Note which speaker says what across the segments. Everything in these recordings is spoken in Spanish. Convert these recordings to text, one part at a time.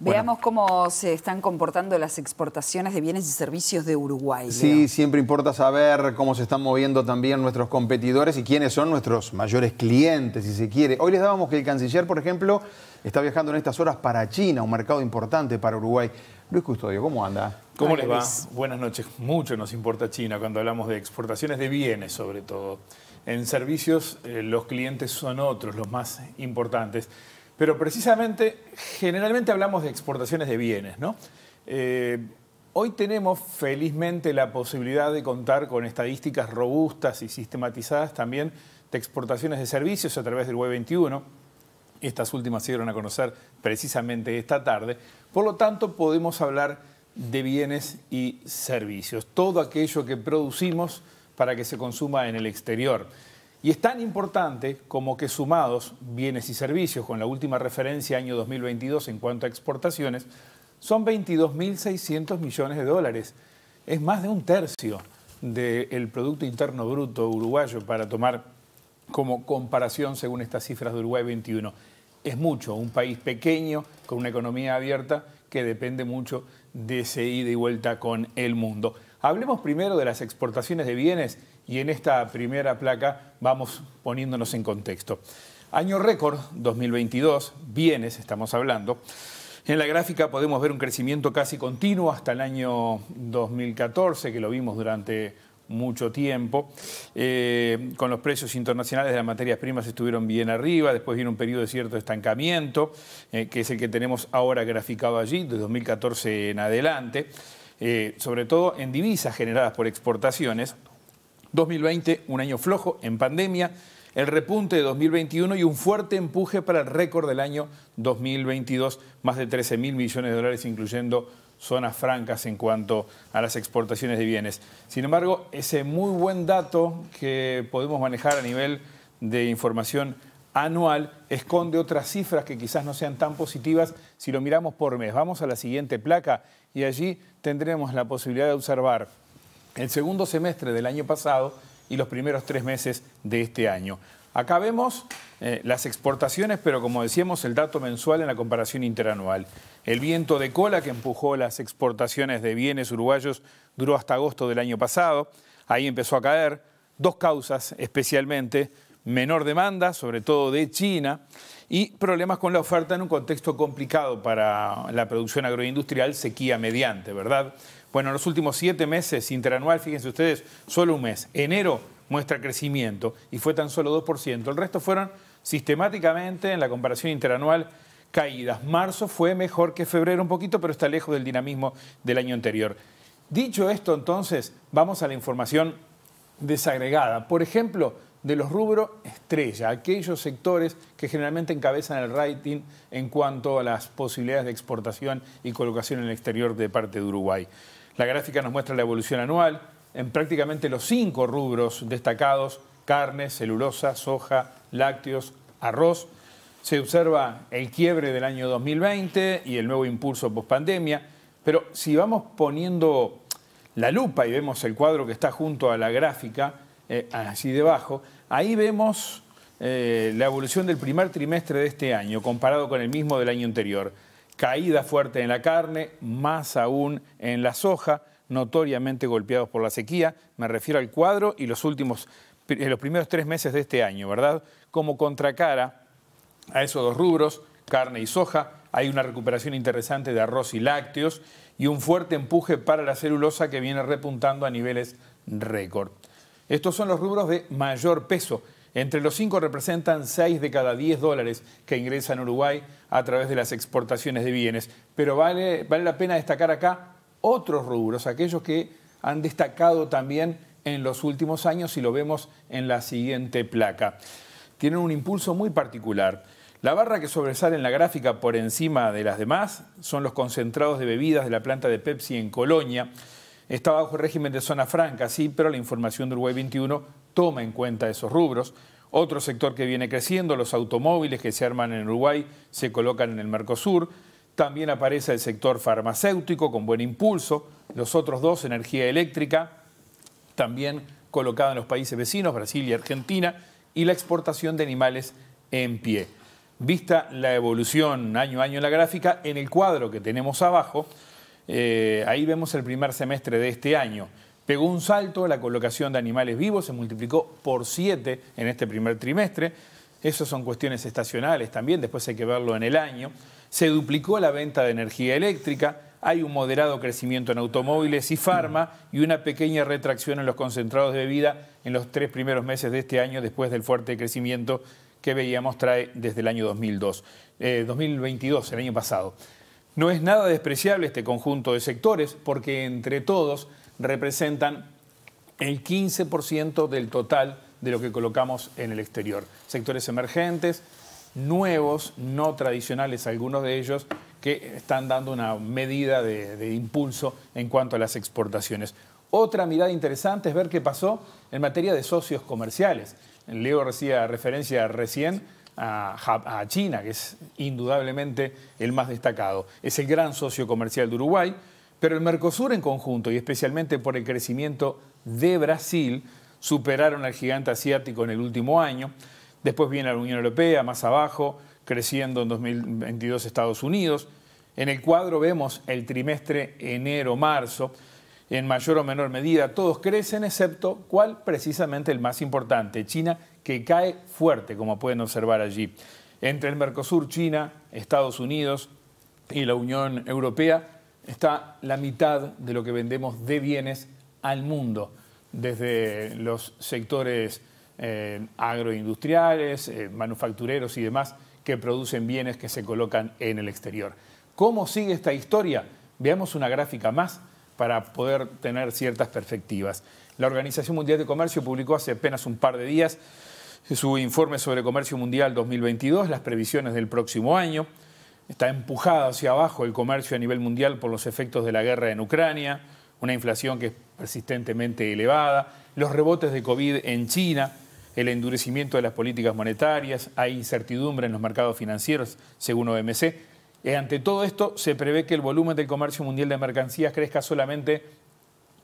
Speaker 1: Veamos cómo se están comportando las exportaciones de bienes y servicios de Uruguay. Sí, siempre importa saber cómo se están moviendo también nuestros competidores y quiénes son nuestros mayores clientes, si se quiere. Hoy les dábamos que el canciller, por ejemplo, está viajando en estas horas para China, un mercado importante para Uruguay. Luis Custodio, ¿cómo anda? ¿Cómo les va? Buenas noches. Mucho nos importa China cuando hablamos de exportaciones de bienes, sobre todo. En servicios, eh, los clientes son otros, los más importantes. Pero precisamente, generalmente hablamos de exportaciones de bienes, ¿no? Eh, hoy tenemos felizmente la posibilidad de contar con estadísticas robustas y sistematizadas también de exportaciones de servicios a través del Web 21. Estas últimas se dieron a conocer precisamente esta tarde. Por lo tanto, podemos hablar de bienes y servicios, todo aquello que producimos para que se consuma en el exterior. Y es tan importante como que sumados bienes y servicios, con la última referencia año 2022 en cuanto a exportaciones, son 22.600 millones de dólares. Es más de un tercio del Producto Interno Bruto uruguayo para tomar como comparación según estas cifras de Uruguay 21. Es mucho, un país pequeño con una economía abierta que depende mucho de ese ida y vuelta con el mundo. Hablemos primero de las exportaciones de bienes y en esta primera placa vamos poniéndonos en contexto. Año récord, 2022, bienes estamos hablando. En la gráfica podemos ver un crecimiento casi continuo hasta el año 2014, que lo vimos durante mucho tiempo. Eh, con los precios internacionales de las materias primas estuvieron bien arriba, después viene un periodo de cierto estancamiento, eh, que es el que tenemos ahora graficado allí, de 2014 en adelante, eh, sobre todo en divisas generadas por exportaciones, 2020, un año flojo en pandemia, el repunte de 2021 y un fuerte empuje para el récord del año 2022, más de 13 mil millones de dólares, incluyendo zonas francas en cuanto a las exportaciones de bienes. Sin embargo, ese muy buen dato que podemos manejar a nivel de información anual esconde otras cifras que quizás no sean tan positivas si lo miramos por mes. Vamos a la siguiente placa y allí tendremos la posibilidad de observar el segundo semestre del año pasado y los primeros tres meses de este año. Acá vemos eh, las exportaciones, pero como decíamos, el dato mensual en la comparación interanual. El viento de cola que empujó las exportaciones de bienes uruguayos duró hasta agosto del año pasado. Ahí empezó a caer. Dos causas especialmente, menor demanda, sobre todo de China, y problemas con la oferta en un contexto complicado para la producción agroindustrial, sequía mediante, ¿verdad? Bueno, los últimos siete meses interanual, fíjense ustedes, solo un mes, enero muestra crecimiento y fue tan solo 2%. El resto fueron sistemáticamente en la comparación interanual caídas. Marzo fue mejor que febrero un poquito, pero está lejos del dinamismo del año anterior. Dicho esto, entonces, vamos a la información desagregada. Por ejemplo, de los rubros estrella, aquellos sectores que generalmente encabezan el rating en cuanto a las posibilidades de exportación y colocación en el exterior de parte de Uruguay. La gráfica nos muestra la evolución anual en prácticamente los cinco rubros destacados, carne, celulosa, soja, lácteos, arroz. Se observa el quiebre del año 2020 y el nuevo impulso post-pandemia, pero si vamos poniendo la lupa y vemos el cuadro que está junto a la gráfica, eh, así debajo, ahí vemos eh, la evolución del primer trimestre de este año comparado con el mismo del año anterior caída fuerte en la carne, más aún en la soja, notoriamente golpeados por la sequía. Me refiero al cuadro y los últimos, los primeros tres meses de este año, ¿verdad? Como contracara a esos dos rubros, carne y soja, hay una recuperación interesante de arroz y lácteos y un fuerte empuje para la celulosa que viene repuntando a niveles récord. Estos son los rubros de mayor peso entre los cinco representan 6 de cada 10 dólares que ingresan a Uruguay a través de las exportaciones de bienes. Pero vale, vale la pena destacar acá otros rubros, aquellos que han destacado también en los últimos años y lo vemos en la siguiente placa. Tienen un impulso muy particular. La barra que sobresale en la gráfica por encima de las demás son los concentrados de bebidas de la planta de Pepsi en Colonia está bajo régimen de zona franca, sí, pero la información de Uruguay 21 toma en cuenta esos rubros. Otro sector que viene creciendo, los automóviles que se arman en Uruguay, se colocan en el Mercosur. También aparece el sector farmacéutico con buen impulso. Los otros dos, energía eléctrica, también colocada en los países vecinos, Brasil y Argentina, y la exportación de animales en pie. Vista la evolución año a año en la gráfica, en el cuadro que tenemos abajo, eh, ahí vemos el primer semestre de este año. Pegó un salto la colocación de animales vivos, se multiplicó por 7 en este primer trimestre. Esas son cuestiones estacionales también, después hay que verlo en el año. Se duplicó la venta de energía eléctrica, hay un moderado crecimiento en automóviles y farma y una pequeña retracción en los concentrados de bebida en los tres primeros meses de este año después del fuerte crecimiento que veíamos trae desde el año 2002, 2022, eh, el año pasado. No es nada despreciable este conjunto de sectores porque entre todos representan el 15% del total de lo que colocamos en el exterior. Sectores emergentes, nuevos, no tradicionales algunos de ellos, que están dando una medida de, impulso en cuanto a las exportaciones. Otra mirada interesante es ver qué pasó en materia de socios comerciales. Leo hacía referencia recién a, China, que es indudablemente el más destacado. Es el gran socio comercial de Uruguay, pero el Mercosur en conjunto, y especialmente por el crecimiento de Brasil, superaron al gigante asiático en el último año. Después viene la Unión Europea, más abajo, creciendo en 2022 Estados Unidos. En el cuadro vemos el trimestre enero-marzo en mayor o menor medida. Todos crecen excepto cuál precisamente el más importante, China, que cae fuerte, como pueden observar allí. Entre el Mercosur, China, Estados Unidos y la Unión Europea está la mitad de lo que vendemos de bienes al mundo, desde los sectores eh, agroindustriales, eh, manufactureros y demás que producen bienes que se colocan en el exterior. ¿Cómo sigue esta historia? Veamos una gráfica más para poder tener ciertas perspectivas. La Organización Mundial de Comercio publicó hace apenas un par de días su informe sobre comercio mundial 2022, las previsiones del próximo año. Está empujada hacia abajo el comercio a nivel mundial por los efectos de la guerra en Ucrania, una inflación que es persistentemente elevada, los rebotes de COVID en China, el endurecimiento de las políticas monetarias, hay incertidumbre en los mercados financieros, según OMC. Eh, ante todo esto, se prevé que el volumen del comercio mundial de mercancías crezca solamente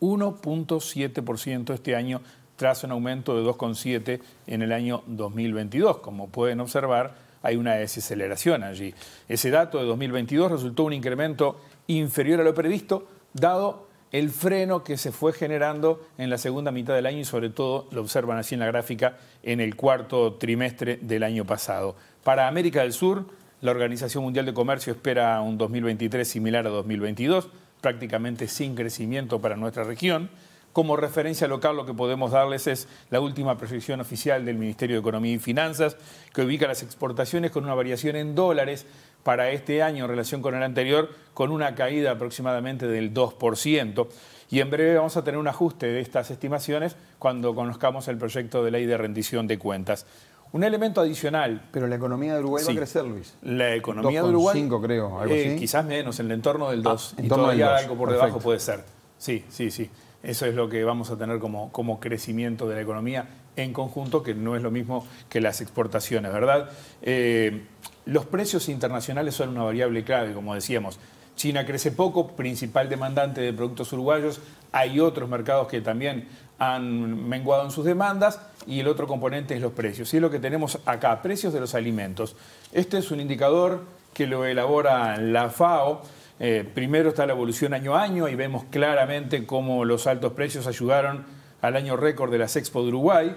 Speaker 1: 1.7% este año, tras un aumento de 2.7% en el año 2022. Como pueden observar, hay una desaceleración allí. Ese dato de 2022 resultó un incremento inferior a lo previsto, dado el freno que se fue generando en la segunda mitad del año y sobre todo lo observan así en la gráfica en el cuarto trimestre del año pasado. Para América del Sur, la Organización Mundial de Comercio espera un 2023 similar a 2022, prácticamente sin crecimiento para nuestra región. Como referencia local lo que podemos darles es la última proyección oficial del Ministerio de Economía y Finanzas, que ubica las exportaciones con una variación en dólares para este año en relación con el anterior, con una caída aproximadamente del 2%. Y en breve vamos a tener un ajuste de estas estimaciones cuando conozcamos el proyecto de ley de rendición de cuentas. Un elemento adicional. Pero la economía de Uruguay va a crecer, Luis. La economía de Uruguay. 5, creo. Algo eh, Quizás menos, en el entorno del 2. Ah, y todavía algo por debajo puede ser. Sí, sí, sí. Eso es lo que vamos a tener como, como crecimiento de la economía en conjunto, que no es lo mismo que las exportaciones, ¿verdad? Eh, los precios internacionales son una variable clave, como decíamos. China crece poco, principal demandante de productos uruguayos. Hay otros mercados que también han menguado en sus demandas y el otro componente es los precios. Y es lo que tenemos acá, precios de los alimentos. Este es un indicador que lo elabora la FAO. Eh, primero está la evolución año a año y vemos claramente cómo los altos precios ayudaron al año récord de las Expo de Uruguay.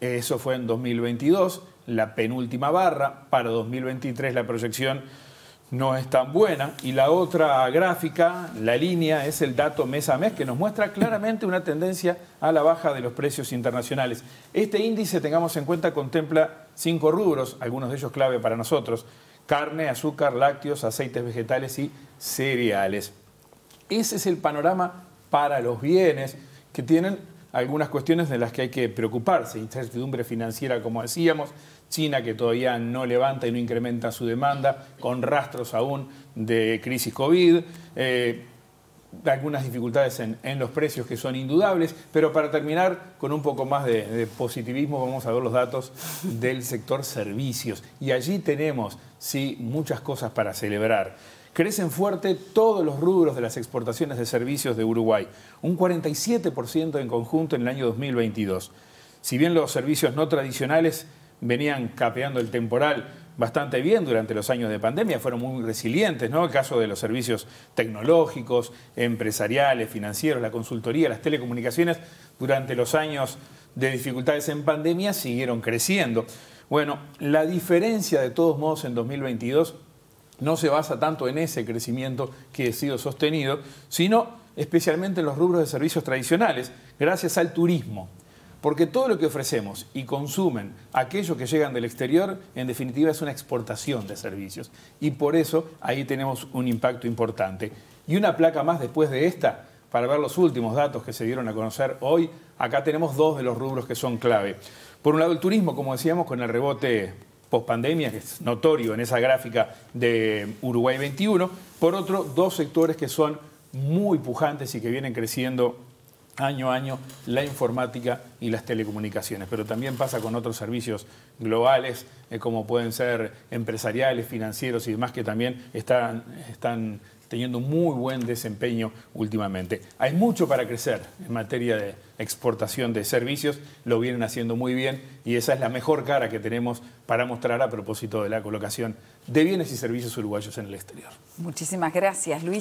Speaker 1: Eso fue en 2022, la penúltima barra. Para 2023 la proyección no es tan buena. Y la otra gráfica, la línea, es el dato mes a mes que nos muestra claramente una tendencia a la baja de los precios internacionales. Este índice, tengamos en cuenta, contempla cinco rubros, algunos de ellos clave para nosotros. Carne, azúcar, lácteos, aceites vegetales y cereales. Ese es el panorama para los bienes que tienen algunas cuestiones de las que hay que preocuparse, incertidumbre financiera como decíamos, China que todavía no levanta y no incrementa su demanda, con rastros aún de crisis COVID. Eh, algunas dificultades en, los precios que son indudables, pero para terminar con un poco más de, de, positivismo vamos a ver los datos del sector servicios. Y allí tenemos, sí, muchas cosas para celebrar. Crecen fuerte todos los rubros de las exportaciones de servicios de Uruguay, un 47% en conjunto en el año 2022. Si bien los servicios no tradicionales venían capeando el temporal bastante bien durante los años de pandemia, fueron muy resilientes, ¿no? El caso de los servicios tecnológicos, empresariales, financieros, la consultoría, las telecomunicaciones, durante los años de dificultades en pandemia siguieron creciendo. Bueno, la diferencia de todos modos en 2022 no se basa tanto en ese crecimiento que ha sido sostenido, sino especialmente en los rubros de servicios tradicionales, gracias al turismo. Porque todo lo que ofrecemos y consumen aquellos que llegan del exterior, en definitiva es una exportación de servicios. Y por eso ahí tenemos un impacto importante. Y una placa más después de esta, para ver los últimos datos que se dieron a conocer hoy, acá tenemos dos de los rubros que son clave. Por un lado el turismo, como decíamos, con el rebote post-pandemia, que es notorio en esa gráfica de Uruguay 21. Por otro, dos sectores que son muy pujantes y que vienen creciendo año a año la informática y las telecomunicaciones, pero también pasa con otros servicios globales, eh, como pueden ser empresariales, financieros y demás, que también están, están teniendo muy buen desempeño últimamente. Hay mucho para crecer en materia de exportación de servicios, lo vienen haciendo muy bien y esa es la mejor cara que tenemos para mostrar a propósito de la colocación de bienes y servicios uruguayos en el exterior. Muchísimas gracias, Luis.